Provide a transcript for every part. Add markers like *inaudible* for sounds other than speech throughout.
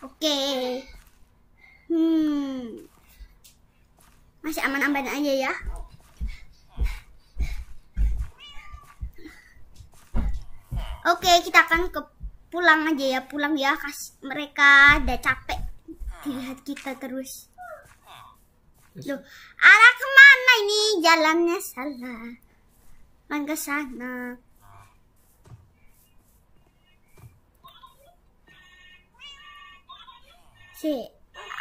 Oke. Hmm. Masih aman-aman aja ya. Oke, kita akan ke pulang aja ya, pulang ya. Kasih mereka udah capek dilihat kita terus. Loh, arah kemana ini? Jalannya salah. Mangga ke sana. C.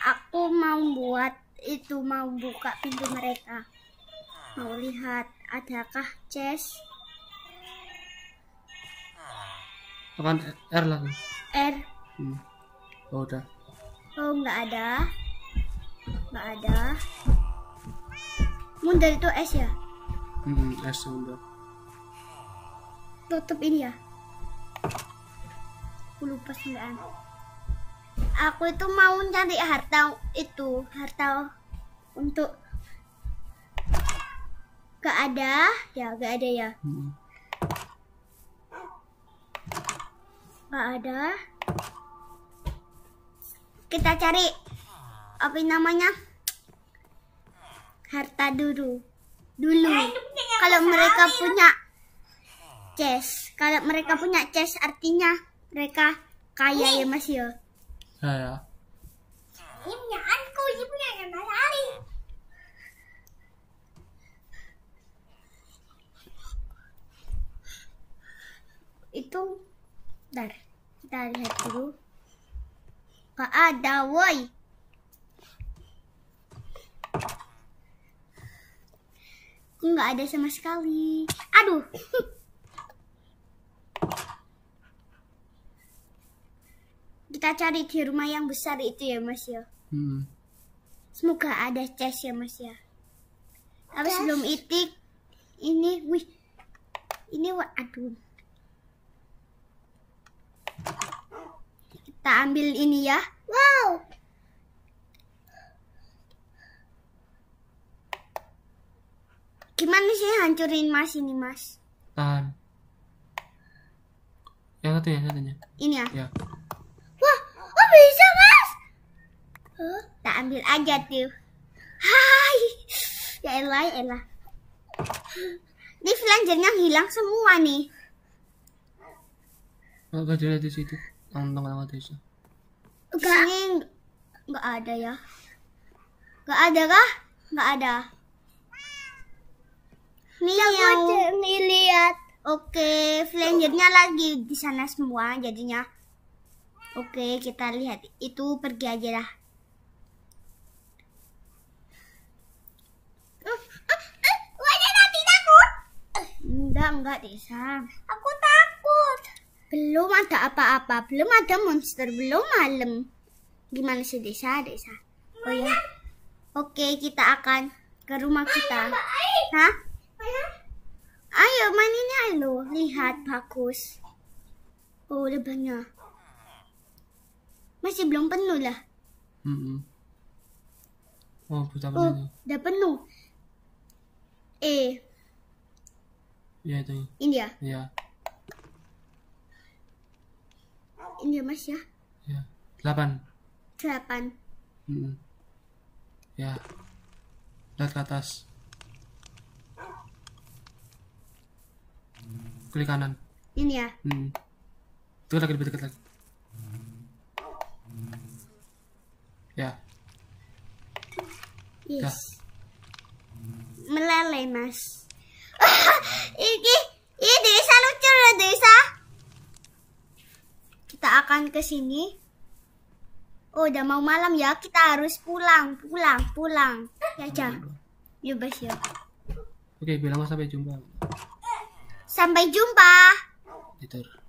Aku mau buat itu mau buka pintu mereka. Mau lihat adakah chest? Apaan R lagi? R. Hmm. Oh udah. Oh nggak ada. Nggak ada. Mundur itu S ya? Hmm, S mundur. Tutup ini ya. Aku lupa sembilan aku itu mau cari harta itu harta untuk gak ada ya gak ada ya hmm. gak ada kita cari apa namanya harta dulu dulu nah, kalau mereka punya chest kalau mereka punya chest artinya mereka kaya ya mas ya Ja, ja. Itu dari Kita lihat dulu Gak ada woi Gak ada sama sekali Aduh kita cari di rumah yang besar itu ya Mas ya. Hmm. Semoga ada chest ya Mas ya. Tapi sebelum itik ini wih ini waduh kita ambil ini ya wow gimana sih hancurin mas ini mas tahan yang satu ya satunya ini ya, ya. tak ambil aja tuh, hai ya elah ya elah ini flangernya hilang semua nih enggak ada di situ Tonton enggak ada sih sini enggak ada ya enggak ada kah enggak ada Miau. Nih lihat. Oke, flangernya lagi di sana semua jadinya. Oke, kita lihat. Itu pergi aja lah. Enggak, enggak, Desa. Aku takut. Belum ada apa-apa, belum ada monster, belum malam. Gimana sih, Desa, Desa? Oh ya. Oke, kita akan ke rumah kita. Hah? Ayo, maninya lo ayo. Lihat, bagus. Oh, udah banyak. Masih belum penuh lah. Mm -hmm. Oh, Oh, udah penuh. Eh, Iya itu. India. Iya. India Mas ya. Iya. Delapan. Delapan. Hmm. Ya. Lihat ke atas. Klik kanan. Ini ya. Hmm. Dekat lagi, lebih dekat lagi. Ya. Yes. Ya. Meleleh, Mas. *laughs* ini ini desa lucu loh desa kita akan ke sini oh udah mau malam ya kita harus pulang pulang pulang ya jangan yuk bas ya oke bilang sampai jumpa sampai jumpa tidur